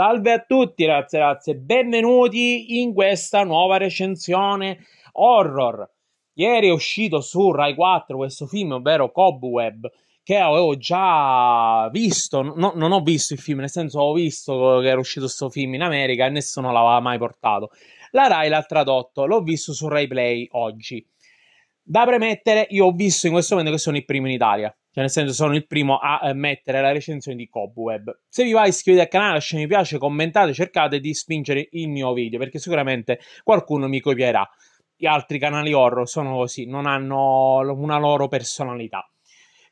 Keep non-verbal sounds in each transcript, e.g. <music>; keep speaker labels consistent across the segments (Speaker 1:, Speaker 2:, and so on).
Speaker 1: Salve a tutti ragazzi e ragazze, benvenuti in questa nuova recensione horror. Ieri è uscito su Rai 4 questo film, ovvero Cobweb, che avevo già visto, no, non ho visto il film, nel senso ho visto che era uscito questo film in America e nessuno l'aveva mai portato. La Rai l'ha tradotto, l'ho visto su Rai Play oggi. Da premettere, io ho visto in questo momento che sono il primo in Italia. Cioè, nel senso, sono il primo a eh, mettere la recensione di Cobweb. Se vi va, iscrivetevi al canale, lasciate mi piace, commentate, cercate di spingere il mio video, perché sicuramente qualcuno mi copierà. Gli altri canali horror sono così, non hanno una loro personalità.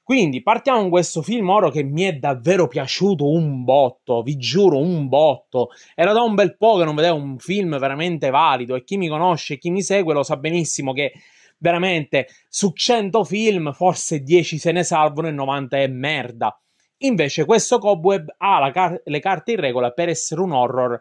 Speaker 1: Quindi partiamo con questo film horror che mi è davvero piaciuto un botto, vi giuro un botto. Era da un bel po' che non vedevo un film veramente valido e chi mi conosce, chi mi segue lo sa benissimo che veramente su 100 film forse 10 se ne salvano e 90 è merda. Invece questo Cobweb ha car- le carte in regola per essere un horror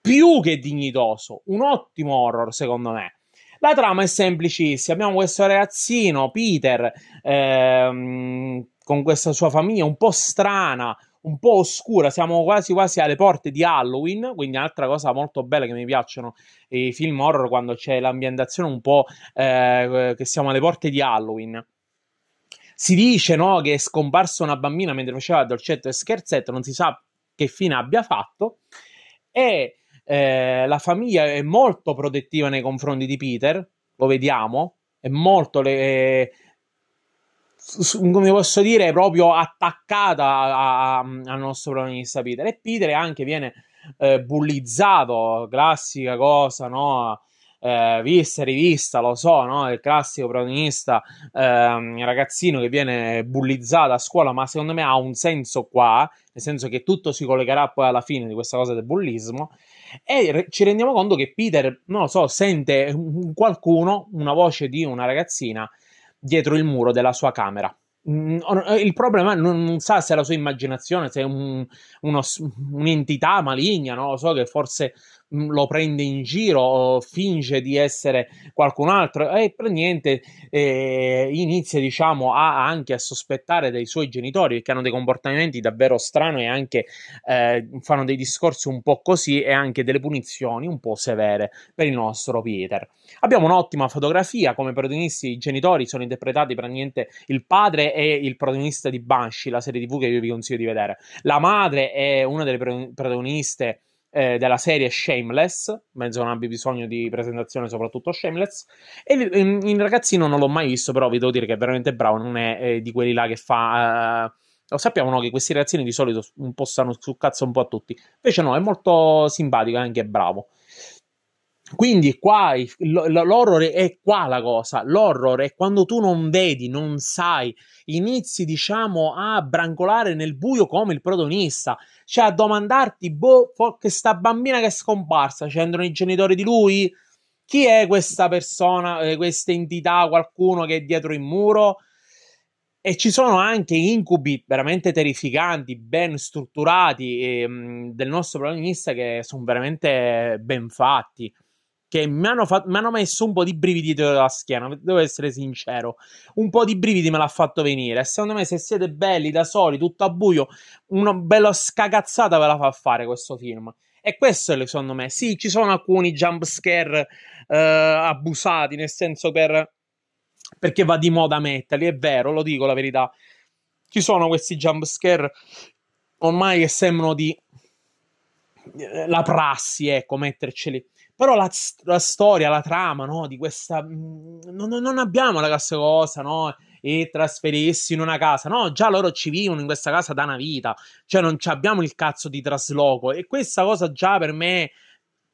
Speaker 1: più che dignitoso, un ottimo horror secondo me. La trama è semplicissima. Abbiamo questo ragazzino, Peter, ehm, con questa sua famiglia un po' strana, un po' oscura, siamo quasi quasi alle porte di Halloween, quindi un'altra cosa molto bella che mi piacciono i film horror quando c'è l'ambientazione un po' eh, che siamo alle porte di Halloween. Si dice no, che è scomparsa una bambina mentre faceva dolcetto e scherzetto, non si sa che fine abbia fatto. E eh, la famiglia è molto protettiva nei confronti di Peter, lo vediamo, è molto le, eh, come posso dire, proprio attaccata al nostro protagonista Peter. E Peter anche viene eh, bullizzato, classica cosa, no? Eh, vista e rivista, lo so, no? il classico protagonista ehm, ragazzino che viene bullizzato a scuola, ma secondo me ha un senso qua, nel senso che tutto si collegherà poi alla fine di questa cosa del bullismo, e re- ci rendiamo conto che Peter, non lo so, sente qualcuno, una voce di una ragazzina dietro il muro della sua camera. Mm, oh, eh, il problema non, non sa se è la sua immaginazione, se è un, uno, un'entità maligna, non lo so che forse Mm, lo prende in giro, finge di essere qualcun altro e per niente eh, inizia diciamo a, anche a sospettare dei suoi genitori che hanno dei comportamenti davvero strani e anche eh, fanno dei discorsi un po' così e anche delle punizioni un po' severe per il nostro Peter. Abbiamo un'ottima fotografia, come protagonisti i genitori sono interpretati per niente il padre e il protagonista di Banshee, la serie tv che io vi consiglio di vedere. La madre è una delle protagoniste eh, della serie Shameless, mezzo non abbia bisogno di presentazione, soprattutto Shameless. E il ragazzino non l'ho mai visto, però vi devo dire che è veramente bravo, non è eh, di quelli là che fa... Eh, lo sappiamo no, che questi ragazzini di solito un po' stanno su cazzo un po' a tutti. Invece no, è molto simpatico e anche bravo. Quindi qua l'horror è qua la cosa, l'horror è quando tu non vedi, non sai, inizi diciamo a brancolare nel buio come il protagonista, cioè a domandarti, boh, questa bambina che è scomparsa, c'entrano i genitori di lui? Chi è questa persona, eh, questa entità, qualcuno che è dietro il muro? E ci sono anche incubi veramente terrificanti, ben strutturati e, ehm, del nostro protagonista che sono veramente ben fatti che mi hanno, fatto, mi hanno, messo un po' di brividi dietro la schiena, devo essere sincero. Un po' di brividi me l'ha fatto venire. Secondo me, se siete belli da soli, tutto a buio, una bella scagazzata ve la fa fare questo film. E questo è secondo me. Sì, ci sono alcuni jump scare eh, abusati, nel senso per, perché va di moda metterli, è vero, lo dico la verità. Ci sono questi jump scare ormai che sembrano di eh, la prassi, ecco, metterceli. Però la, la storia, la trama, no, di questa... Mm, non, non abbiamo la cassa cosa, no? E trasferirsi in una casa. No, già loro ci vivono in questa casa da una vita. Cioè, non abbiamo il cazzo di trasloco. E questa cosa già per me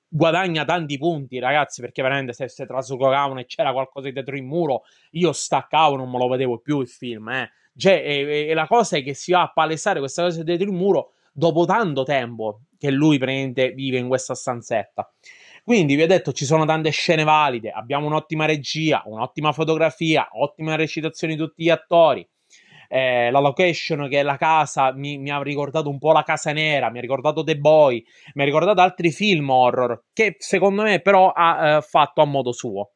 Speaker 1: guadagna tanti punti, ragazzi, perché veramente se, se traslocavano e c'era qualcosa dietro il muro, io staccavo, non me lo vedevo più il film, eh. Cioè, e, e, la cosa è che si va a palesare questa cosa dietro il muro dopo tanto tempo che lui praticamente vive in questa stanzetta. Quindi vi ho detto ci sono tante scene valide, abbiamo un'ottima regia, un'ottima fotografia, ottima recitazione di tutti gli attori. Eh, la location che è la casa mi, mi, ha ricordato un po' la casa nera, mi ha ricordato The Boy, mi ha ricordato altri film horror che secondo me però ha eh, fatto a modo suo.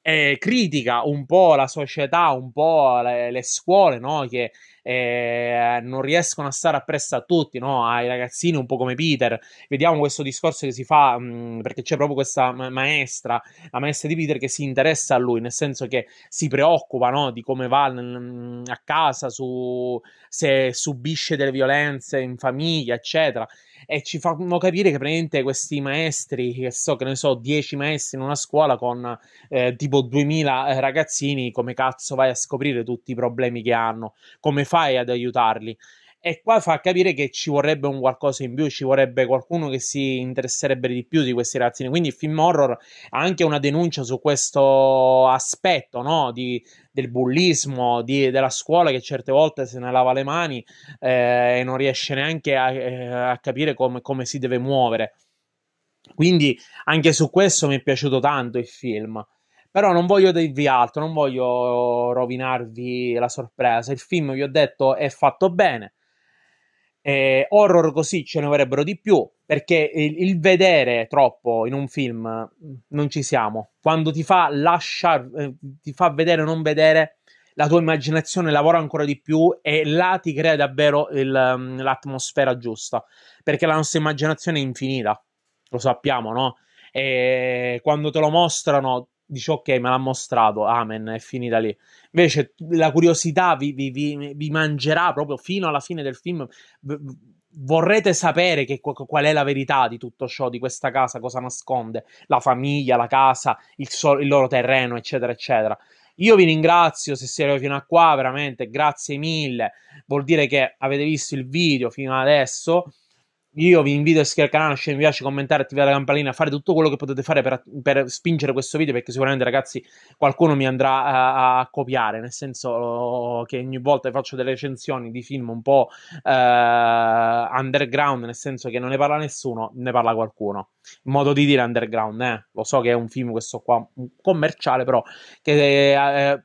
Speaker 1: Eh, critica un po' la società, un po' le, le scuole no? che eh, non riescono a stare appresso a tutti, no? ai ragazzini un po' come Peter. Vediamo questo discorso che si fa mh, mm, perché c'è proprio questa ma- maestra, la maestra di Peter che si interessa a lui, nel senso che si preoccupa no? di come va mh, mm, a casa, su, se subisce delle violenze in famiglia, eccetera. E ci fanno capire che praticamente questi maestri, che so, che ne so, 10 maestri in una scuola con eh, tipo 2000 eh, ragazzini, come cazzo vai a scoprire tutti i problemi che hanno, come fai ad aiutarli? E qua fa capire che ci vorrebbe un qualcosa in più, ci vorrebbe qualcuno che si interesserebbe di più di questi ragazzini. Quindi il film horror ha anche una denuncia su questo aspetto no? di, del bullismo, di, della scuola che certe volte se ne lava le mani eh, e non riesce neanche a, eh, a capire come, come si deve muovere. Quindi anche su questo mi è piaciuto tanto il film. Però non voglio dirvi altro, non voglio rovinarvi la sorpresa. Il film, vi ho detto, è fatto bene. Eh, horror così ce ne avrebbero di più, perché il, il, vedere troppo in un film non ci siamo. Quando ti fa lasciar, eh, ti fa vedere o non vedere, la tua immaginazione lavora ancora di più e là ti crea davvero il, mm, l'atmosfera giusta, perché la nostra immaginazione è infinita, lo sappiamo, no? E quando te lo mostrano dice ok, me l'ha mostrato, amen, è finita lì. Invece la curiosità vi, vi, vi, vi mangerà proprio fino alla fine del film. Vorrete sapere che, qual è la verità di tutto ciò, di questa casa, cosa nasconde la famiglia, la casa, il, so- il loro terreno, eccetera, eccetera. Io vi ringrazio se siete fino a qua, veramente, grazie mille. Vuol dire che avete visto il video fino adesso io vi invito a iscrivervi al canale, lasciare mi piace, commentare, attivare la campanellina, fare tutto quello che potete fare per, per, spingere questo video perché sicuramente ragazzi qualcuno mi andrà a, a copiare, nel senso oh, che ogni volta faccio delle recensioni di film un po' eh, underground, nel senso che non ne parla nessuno, ne parla qualcuno. Modo di dire underground, eh? lo so che è un film questo qua commerciale però che... Eh, eh,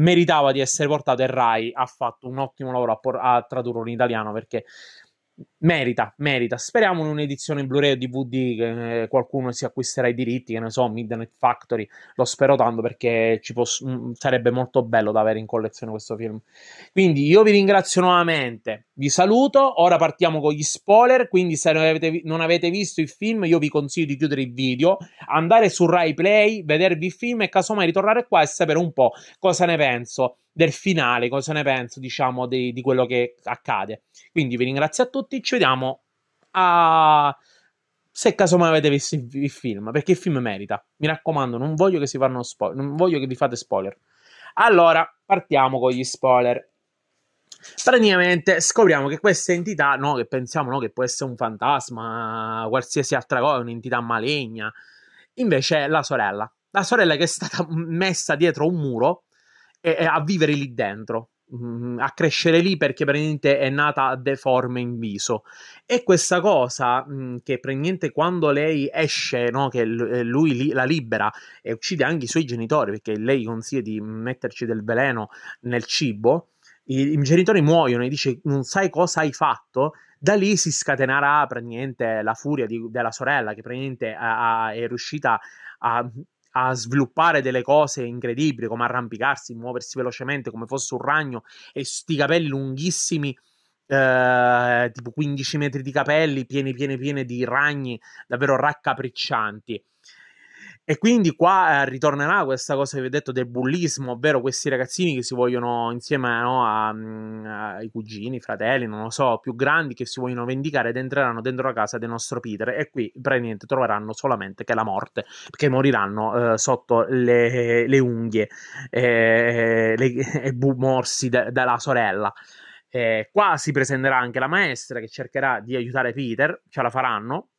Speaker 1: meritava di essere portato e Rai ha fatto un ottimo lavoro a, por- a tradurlo in italiano perché merita, merita. Speriamo in un'edizione in Blu-ray o DVD che eh, qualcuno si acquisterà i diritti, che ne so, Midnight Factory. Lo spero tanto perché posso, mh, mm, sarebbe molto bello da avere in collezione questo film. Quindi io vi ringrazio nuovamente, vi saluto. Ora partiamo con gli spoiler, quindi se non avete, non avete visto il film io vi consiglio di chiudere il video, andare su Rai Play, vedervi il film e casomai ritornare qua e sapere un po' cosa ne penso del finale, cosa ne penso, diciamo, di, di quello che accade. Quindi vi ringrazio a tutti, ci vediamo a... se casomai avete visto il film, perché il film merita. Mi raccomando, non voglio che si fanno spoiler, non voglio che vi fate spoiler. Allora, partiamo con gli spoiler. Praticamente scopriamo che questa entità, no, che pensiamo no, che può essere un fantasma, qualsiasi altra cosa, un'entità maligna, invece è la sorella. La sorella che è stata <laughs> messa dietro un muro e, e a vivere lì dentro mm-hmm. a crescere lì perché praticamente è nata deforme in viso e questa cosa mh, mm, che praticamente quando lei esce no, che eh, lui li- la libera e uccide anche i suoi genitori perché lei consiglia di metterci del veleno nel cibo i, i genitori muoiono e dice non sai cosa hai fatto da lì si scatenerà praticamente la furia di- della sorella che praticamente a- a- è riuscita a a sviluppare delle cose incredibili come arrampicarsi, muoversi velocemente come fosse un ragno e sti capelli lunghissimi. Eh, tipo 15 metri di capelli pieni pieni pieni di ragni davvero raccapriccianti e quindi qua eh, ritornerà questa cosa che vi ho detto del bullismo, ovvero questi ragazzini che si vogliono insieme no, a, mm, a, ai cugini, fratelli, non lo so, più grandi che si vogliono vendicare ed entreranno dentro la casa del nostro Peter e qui praticamente troveranno solamente che la morte, perché moriranno eh, sotto le, le unghie eh, <laughs> e eh, bu- morsi da, dalla sorella. qua si presenterà anche la maestra che cercherà di aiutare Peter, ce la faranno,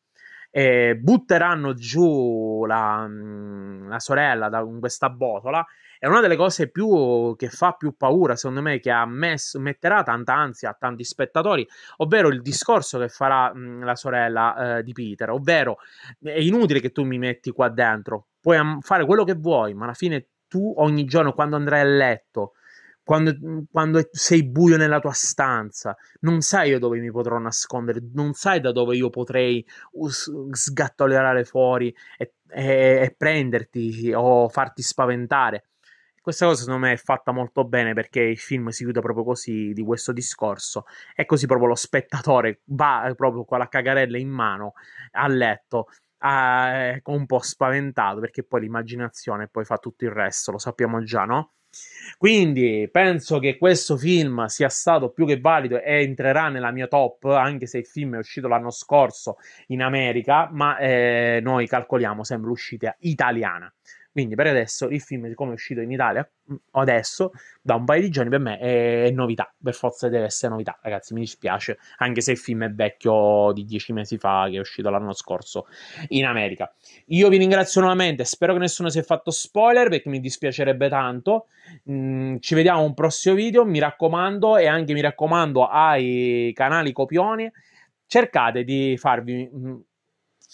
Speaker 1: eh, butteranno giù la, mm, la sorella da, con questa botola. È una delle cose più, che fa più paura, secondo me, che ha messo, metterà tanta ansia a tanti spettatori, ovvero il discorso che farà mh, mm, la sorella eh, di Peter, ovvero è inutile che tu mi metti qua dentro, puoi am- fare quello che vuoi, ma alla fine tu ogni giorno quando andrai a letto quando, quando sei buio nella tua stanza, non sai io dove mi potrò nascondere, non sai da dove io potrei sgattolare fuori e, e, e prenderti o farti spaventare. Questa cosa secondo me è fatta molto bene perché il film si chiude proprio così di questo discorso. È così proprio lo spettatore va proprio con la cagarella in mano a letto, a, un po' spaventato perché poi l'immaginazione poi fa tutto il resto, lo sappiamo già, no? Quindi penso che questo film sia stato più che valido e entrerà nella mia top, anche se il film è uscito l'anno scorso in America, ma eh, noi calcoliamo sempre l'uscita italiana. Quindi per adesso il film, siccome è uscito in Italia mm, adesso, da un paio di giorni, per me è novità, per forza deve essere novità, ragazzi, mi dispiace, anche se il film è vecchio di dieci mesi fa, che è uscito l'anno scorso in America. Io vi ringrazio nuovamente, spero che nessuno si sia fatto spoiler, perché mi dispiacerebbe tanto. Mm, ci vediamo un prossimo video, mi raccomando, e anche mi raccomando ai canali copioni, cercate di farvi... Mm,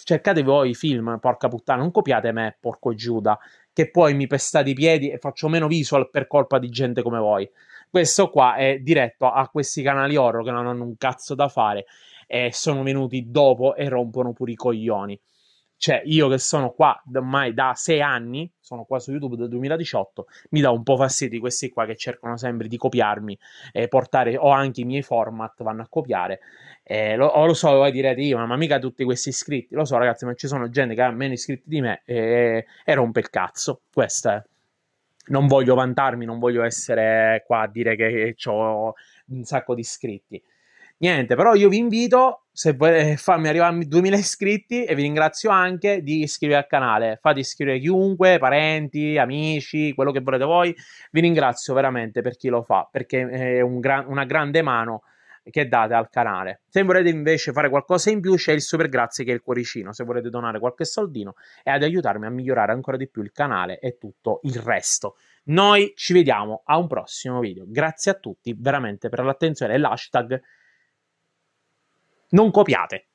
Speaker 1: cercate voi i film, porca puttana, non copiate me, porco Giuda, che poi mi pestate i piedi e faccio meno visual per colpa di gente come voi. Questo qua è diretto a questi canali horror che non hanno un cazzo da fare e sono venuti dopo e rompono pure i coglioni. Cioè, io che sono qua ormai da sei anni, sono qua su YouTube dal 2018, mi dà un po' fastidio questi qua che cercano sempre di copiarmi e portare, o anche i miei format vanno a copiare eh, lo, lo, so, voi direte io, ma mica tutti questi iscritti. Lo so, ragazzi, ma ci sono gente che ha meno iscritti di me e, e rompe il cazzo. Questa è. Non voglio vantarmi, non voglio essere qua a dire che ho un sacco di iscritti. Niente, però io vi invito, se volete eh, farmi arrivare a 2000 iscritti, e vi ringrazio anche, di iscrivervi al canale. Fate iscrivere chiunque, parenti, amici, quello che volete voi. Vi ringrazio veramente per chi lo fa, perché è un gran, una grande mano che date al canale. Se volete invece fare qualcosa in più, c'è il super grazie che è il cuoricino. Se volete donare qualche soldino e ad aiutarmi a migliorare ancora di più il canale e tutto il resto. Noi ci vediamo a un prossimo video. Grazie a tutti veramente per l'attenzione e l'hashtag non copiate.